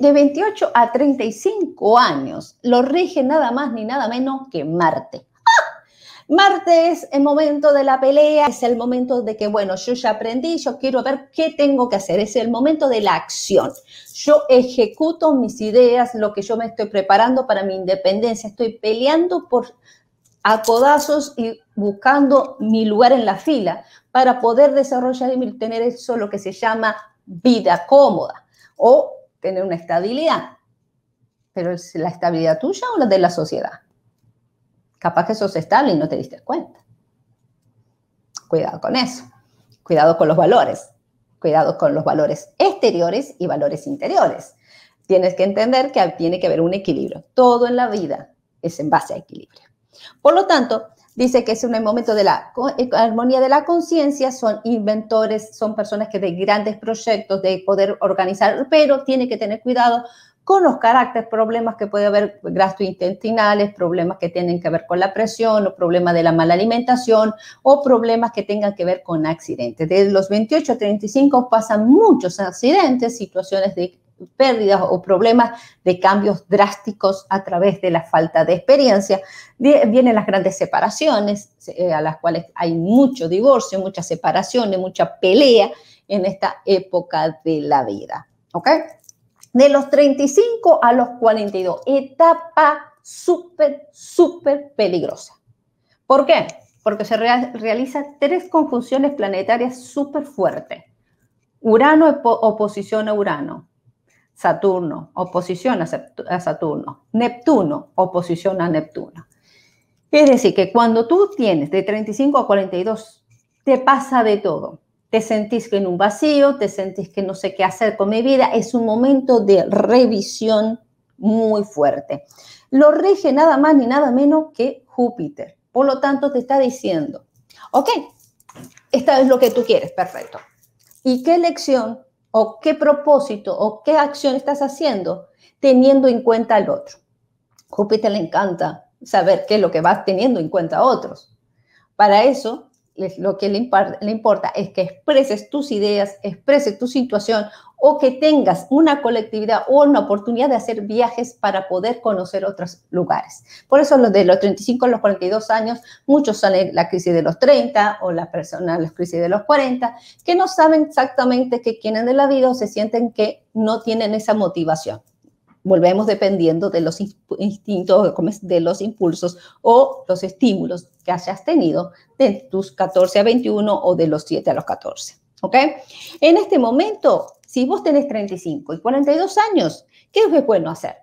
de 28 a 35 años lo rige nada más ni nada menos que Marte. ¡Ah! Marte es el momento de la pelea, es el momento de que, bueno, yo ya aprendí, yo quiero ver qué tengo que hacer, es el momento de la acción. Yo ejecuto mis ideas, lo que yo me estoy preparando para mi independencia, estoy peleando por a codazos y buscando mi lugar en la fila para poder desarrollar y tener eso lo que se llama vida cómoda o tener una estabilidad. Pero es la estabilidad tuya o la de la sociedad. Capaz que sos estable y no te diste cuenta. Cuidado con eso. Cuidado con los valores. Cuidado con los valores exteriores y valores interiores. Tienes que entender que tiene que haber un equilibrio. Todo en la vida es en base a equilibrio. Por lo tanto, Dice que es un momento de la eh, armonía de la conciencia, son inventores, son personas que de grandes proyectos, de poder organizar, pero tiene que tener cuidado con los caracteres, problemas que puede haber gastrointestinales, problemas que tienen que ver con la presión o problemas de la mala alimentación o problemas que tengan que ver con accidentes. De los 28 a 35 pasan muchos accidentes, situaciones de pérdidas o problemas de cambios drásticos a través de la falta de experiencia. Vienen las grandes separaciones, eh, a las cuales hay mucho divorcio, muchas separaciones, mucha pelea en esta época de la vida. ¿Ok? De los 35 a los 42, etapa súper, súper peligrosa. ¿Por qué? Porque se realiza realizan tres conjunciones planetarias súper fuertes. Urano oposición a Urano, Saturno, oposición a Saturno, Neptuno, oposición a Neptuno. Es decir, que cuando tú tienes de 35 a 42, te pasa de todo. Te sentís que en un vacío, te sentís que no sé qué hacer con mi vida. Es un momento de revisión muy fuerte. Lo rige nada más ni nada menos que Júpiter. Por lo tanto, te está diciendo, ok, esta es lo que tú quieres, perfecto. ¿Y qué lección o qué propósito o qué acción estás haciendo teniendo en cuenta al otro. Júpiter le encanta saber qué es lo que vas teniendo en cuenta a otros. Para eso lo que le, importa es que expreses tus ideas, expreses tu situación o que tengas una colectividad o una oportunidad de hacer viajes para poder conocer otros lugares. Por eso los de los 35 a los 42 años, muchos salen la crisis de los 30 o la persona la crisis de los 40, que no saben exactamente qué quieren de la vida o se sienten que no tienen esa motivación volvemos dependiendo de los instintos, de los impulsos o los estímulos que hayas tenido de tus 14 a 21 o de los 7 a los 14. ¿Ok? En este momento, si vos tenés 35 y 42 años, ¿qué es bueno hacer?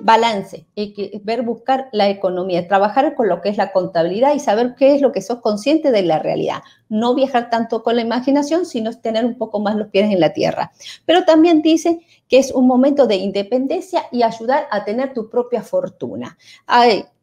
balance, y ver buscar la economía, trabajar con lo que es la contabilidad y saber qué es lo que sos consciente de la realidad. No viajar tanto con la imaginación, sino tener un poco más los pies en la tierra. Pero también dice que es un momento de independencia y ayudar a tener tu propia fortuna.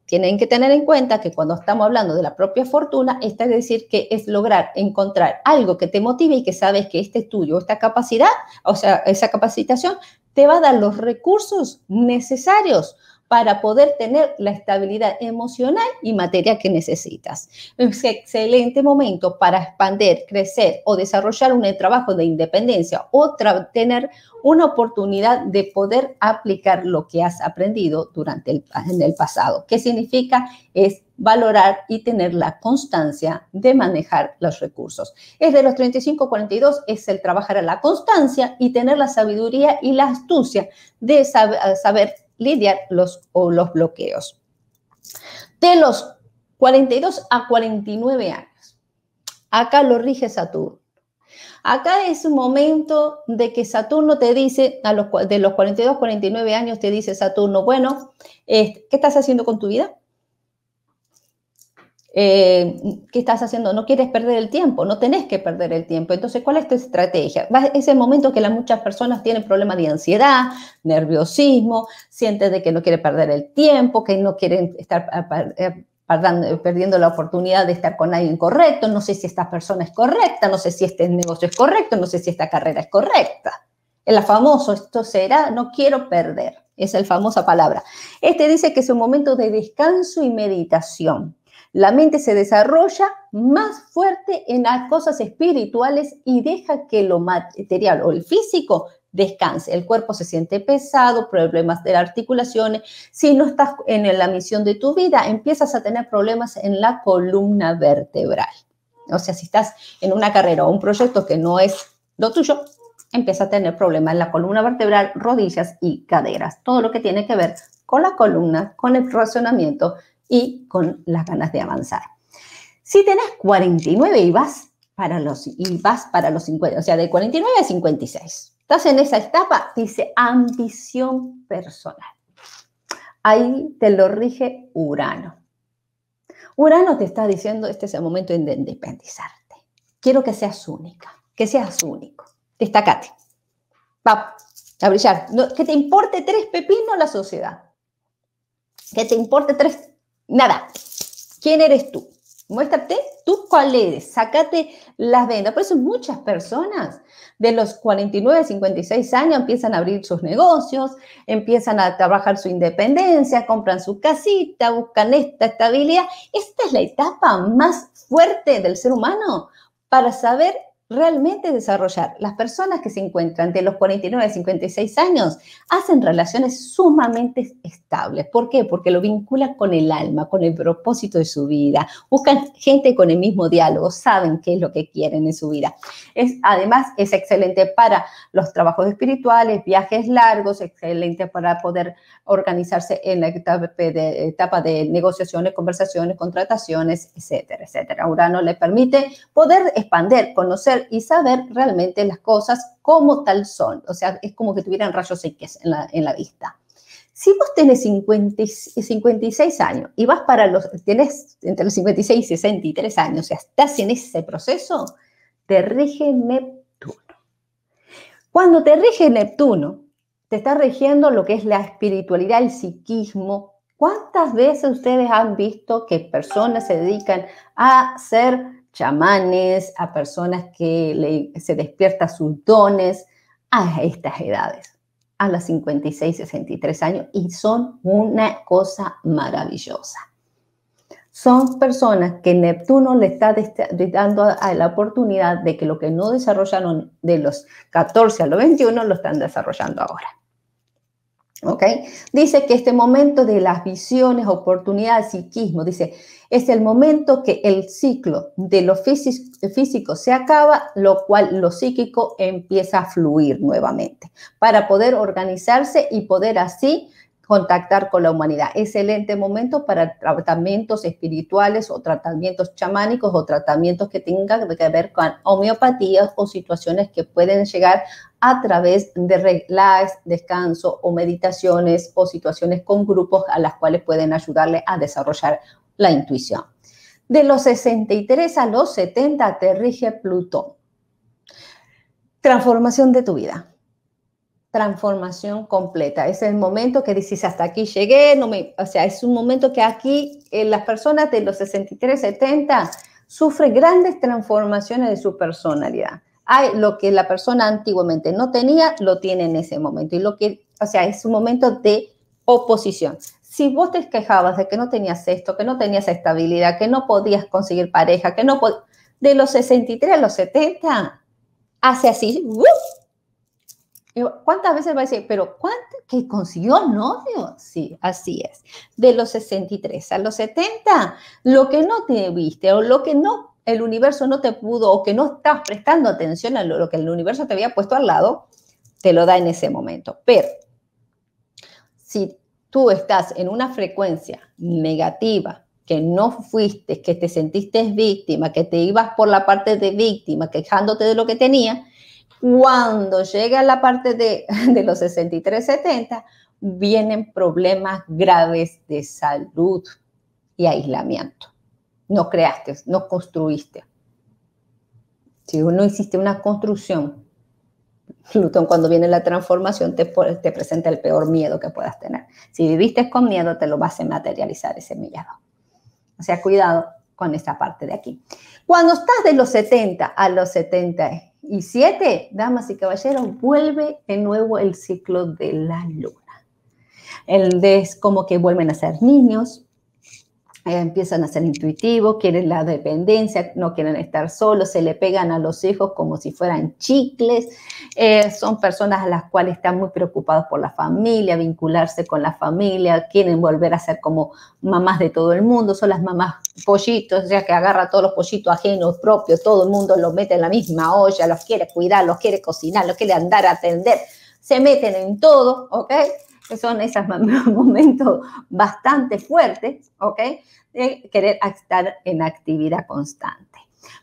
tienen que tener en cuenta que cuando estamos hablando de la propia fortuna, esta es decir que es lograr encontrar algo que te motive y que sabes que este estudio, esta capacidad, o sea, esa capacitación te va a dar los recursos necesarios para poder tener la estabilidad emocional y materia que necesitas. Es un excelente momento para expandir, crecer o desarrollar un trabajo de independencia o tener una oportunidad de poder aplicar lo que has aprendido durante el, en el pasado. ¿Qué significa? Es valorar y tener la constancia de manejar los recursos. Es de los 35-42, es el trabajar a la constancia y tener la sabiduría y la astucia de saber lidiar los, o los bloqueos. De los 42 a 49 años, acá lo rige Saturno. Acá es un momento de que Saturno te dice, a los, de los 42, a 49 años, te dice Saturno, bueno, este, ¿qué estás haciendo con tu vida? Eh, ¿Qué estás haciendo? No quieres perder el tiempo, no tenés que perder el tiempo. Entonces, ¿cuál es tu estrategia? Es el momento que las muchas personas tienen problemas de ansiedad, nerviosismo, Sientes de que no quieren perder el tiempo, que no quieren estar eh, eh, perdiendo la oportunidad de estar con alguien correcto, no sé si esta persona es correcta, no sé si este negocio es correcto, no sé si esta carrera es correcta. El famoso, esto será, no quiero perder, es la famosa palabra. Este dice que es un momento de descanso y meditación. La mente se desarrolla más fuerte en las cosas espirituales y deja que lo material o el físico descanse. El cuerpo se siente pesado, problemas de articulaciones. Si no estás en la misión de tu vida, empiezas a tener problemas en la columna vertebral. O sea, si estás en una carrera o un proyecto que no es lo tuyo, empiezas a tener problemas en la columna vertebral, rodillas y caderas. Todo lo que tiene que ver con la columna, con el razonamiento y con las ganas de avanzar. Si tenés 49 y vas para los, y para los 50, o sea, de 49 a 56, estás en esa etapa, dice ambición personal. Ahí te lo rige Urano. Urano te está diciendo, este es el momento de independizarte. Quiero que seas única, que seas único. Destacate. Va a brillar. que te importe tres pepinos la sociedad. Que te importe tres nada, ¿quién eres tú? Muéstrate tú cuál eres, sácate las vendas. Por eso muchas personas de los 49 56 años empiezan a abrir sus negocios, empiezan a trabajar su independencia, compran su casita, buscan esta estabilidad. Esta es la etapa más fuerte del ser humano para saber realmente desarrollar. Las personas que se encuentran de los 49 a 56 años hacen relaciones sumamente estables. ¿Por qué? Porque lo vinculan con el alma, con el propósito de su vida. Buscan gente con el mismo diálogo, saben qué es lo que quieren en su vida. Es, además, es excelente para los trabajos espirituales, viajes largos, excelente para poder organizarse en la etapa de, etapa de negociaciones, conversaciones, contrataciones, etcétera, etcétera. Urano le permite poder expander, conocer, y saber realmente las cosas como tal son. O sea, es como que tuvieran rayos X en la, vista. Si vos tenés 56 años y vas para los, tenés entre los 56 y 63 años, o sea, estás en ese proceso, te rige Neptuno. Cuando te rige Neptuno, te está regiendo lo que es la espiritualidad, el psiquismo. ¿Cuántas veces ustedes han visto que personas se dedican a ser chamanes, a personas que se despierta sus dones a estas edades, a las 56, 63 años, y son una cosa maravillosa. Son personas que Neptuno le está dando la oportunidad de que lo que no desarrollaron de los 14 a los 21 lo están desarrollando ahora. ¿Ok? Dice que este momento de las visiones, oportunidades, psiquismo, dice, es el momento que el ciclo de lo físico se acaba, lo cual lo psíquico empieza a fluir nuevamente para poder organizarse y poder así contactar con la humanidad. Excelente momento para tratamientos espirituales o tratamientos chamánicos o tratamientos que tengan que ver con homeopatías o situaciones que pueden llegar a través de relax, descanso o meditaciones o situaciones con grupos a las cuales pueden ayudarle a desarrollar la intuición. De los 63 a los 70 te rige Plutón. Transformación de tu vida transformación completa. Es el momento que dices, hasta aquí llegué, no me, o sea, es un momento que aquí eh, las personas de los 63, 70 sufren grandes transformaciones de su personalidad. Hay lo que la persona antiguamente no tenía, lo tiene en ese momento. Y lo que, o sea, es un momento de oposición. Si vos te quejabas de que no tenías esto, que no tenías estabilidad, que no podías conseguir pareja, que no podías... de los 63 a los 70, hace así, eh, ¿Cuántas veces va a decir, pero cuánto que consiguió novio? Sí, así es. De los 63 a los 70, lo que no te viste o lo que no el universo no te pudo o que no estás prestando atención a lo, lo que el universo te había puesto al lado, te lo da en ese momento. Pero si tú estás en una frecuencia negativa, que no fuiste, que te sentiste víctima, que te ibas por la parte de víctima, quejándote de lo que tenía, cuando llega la parte de, los 63-70, vienen problemas graves de salud y aislamiento. No creaste, no construiste. Si no hiciste una construcción, Plutón cuando viene la transformación te, te, presenta el peor miedo que puedas tener. Si viviste con miedo, te lo vas a materializar ese millado. O sea, cuidado con esta parte de aquí. Cuando estás de los 70 a los 70 y siete, damas y caballeros, vuelve de nuevo el ciclo de la luna. El de, es como que vuelven a ser niños, empiezan a ser intuitivos, quieren la dependencia, no quieren estar solos, se le pegan a los hijos como si fueran chicles, eh, son personas a las cuales están muy preocupados por la familia, vincularse con la familia, quieren volver a ser como mamás de todo el mundo, son las mamás pollitos, o sea que agarra todos los pollitos ajenos, propios, todo el mundo los mete en la misma olla, los quiere cuidar, los quiere cocinar, los quiere andar a atender, se meten en todo, ¿ok? que son esos momentos bastante fuertes, ¿ok? De querer estar en actividad constante.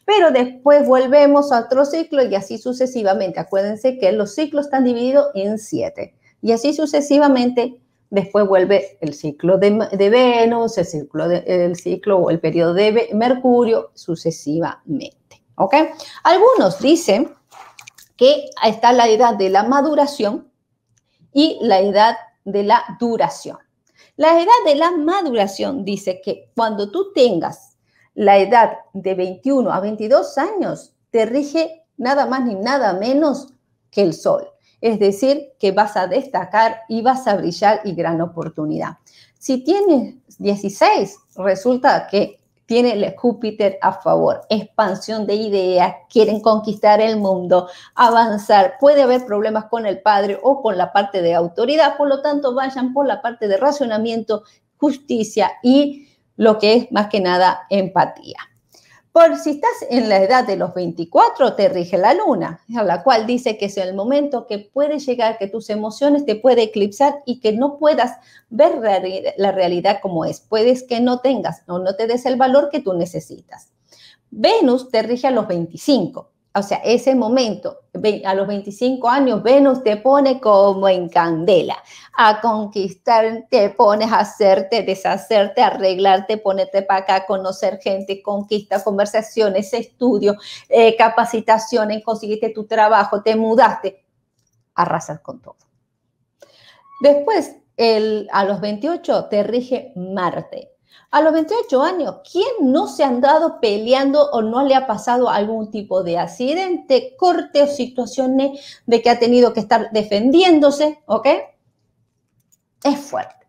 Pero después volvemos a otro ciclo y así sucesivamente. Acuérdense que los ciclos están divididos en siete. Y así sucesivamente, después vuelve el ciclo de, Venus, el ciclo, el ciclo o el periodo de Mercurio, sucesivamente. ¿Ok? Algunos dicen que está la edad de la maduración y la edad de la duración. La edad de la maduración dice que cuando tú tengas la edad de 21 a 22 años, te rige nada más ni nada menos que el sol. Es decir, que vas a destacar y vas a brillar y gran oportunidad. Si tienes 16, resulta que tiene el Júpiter a favor. Expansión de ideas, quieren conquistar el mundo, avanzar. Puede haber problemas con el padre o con la parte de autoridad, por lo tanto vayan por la parte de racionamiento, justicia y lo que es más que nada empatía. Por si estás en la edad de los 24, te rige la luna, a la cual dice que es el momento que puede llegar, que tus emociones te pueden eclipsar y que no puedas ver la realidad como es. Puedes que no tengas o no te des el valor que tú necesitas. Venus te rige a los 25 o sea, ese momento, a los 25 años, Venus te pone como en candela, a conquistar, te pones a hacerte, deshacerte, arreglarte, ponerte para acá, conocer gente, conquista, conversaciones, estudio eh, capacitaciones, conseguiste tu trabajo, te mudaste, arrasas con todo. Después, el, a los 28 te rige Marte. A los 28 años, ¿quién no se ha andado peleando o no le ha pasado algún tipo de accidente, corte o situaciones de que ha tenido que estar defendiéndose? ¿Ok? Es fuerte.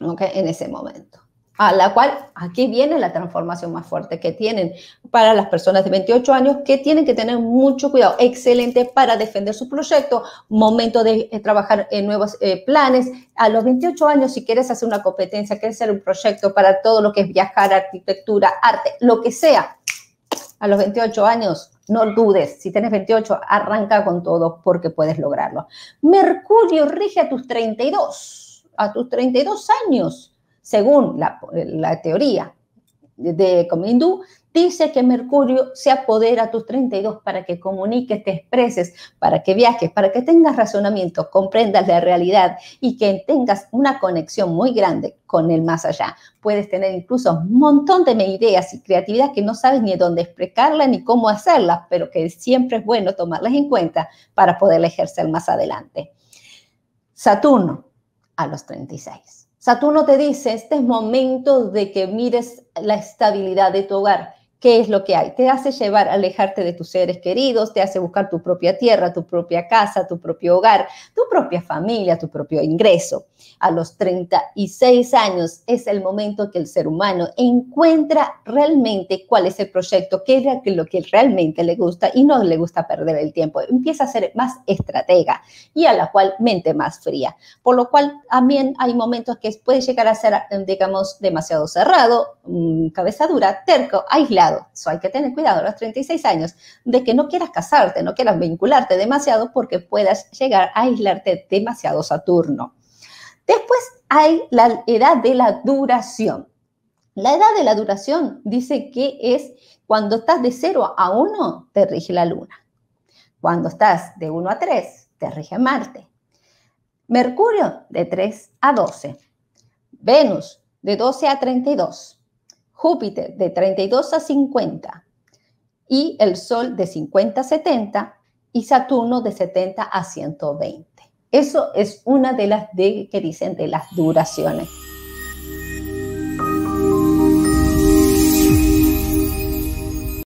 ¿Ok? En ese momento a la cual aquí viene la transformación más fuerte que tienen para las personas de 28 años que tienen que tener mucho cuidado. Excelente para defender su proyecto, momento de eh, trabajar en nuevos eh, planes. A los 28 años, si quieres hacer una competencia, quieres hacer un proyecto para todo lo que es viajar, arquitectura, arte, lo que sea, a los 28 años, no dudes, si tienes 28, arranca con todo porque puedes lograrlo. Mercurio rige a tus 32, a tus 32 años según la, teoría de Comindú, dice que Mercurio se apodera a tus 32 para que comuniques, te expreses, para que viajes, para que tengas razonamiento, comprendas la realidad y que tengas una conexión muy grande con el más allá. Puedes tener incluso un montón de ideas y creatividad que no sabes ni dónde explicarla ni cómo hacerla, pero que siempre es bueno tomarlas en cuenta para poder ejercer más adelante. Saturno a los 36. Saturno te dice, este es momento de que mires la estabilidad de tu hogar qué es lo que hay. Te hace llevar, alejarte de tus seres queridos, te hace buscar tu propia tierra, tu propia casa, tu propio hogar, tu propia familia, tu propio ingreso. A los 36 años es el momento que el ser humano encuentra realmente cuál es el proyecto, qué es lo que realmente le gusta y no le gusta perder el tiempo. Empieza a ser más estratega y a la cual mente más fría. Por lo cual también hay momentos que puede llegar a ser, eh, digamos, demasiado cerrado, mm, cabeza dura, terco, aislado eso hay que tener cuidado a los 36 años, de que no quieras casarte, no quieras vincularte demasiado porque puedas llegar a aislarte demasiado Saturno. Después hay la edad de la duración. La edad de la duración dice que es cuando estás de 0 a 1, te rige la luna. Cuando estás de 1 a 3, te rige Marte. Mercurio de 3 a 12. Venus de 12 a 32. Júpiter de 32 a 50 y el Sol de 50 a 70 y Saturno de 70 a 120. Eso es una de las de, que dicen de las duraciones.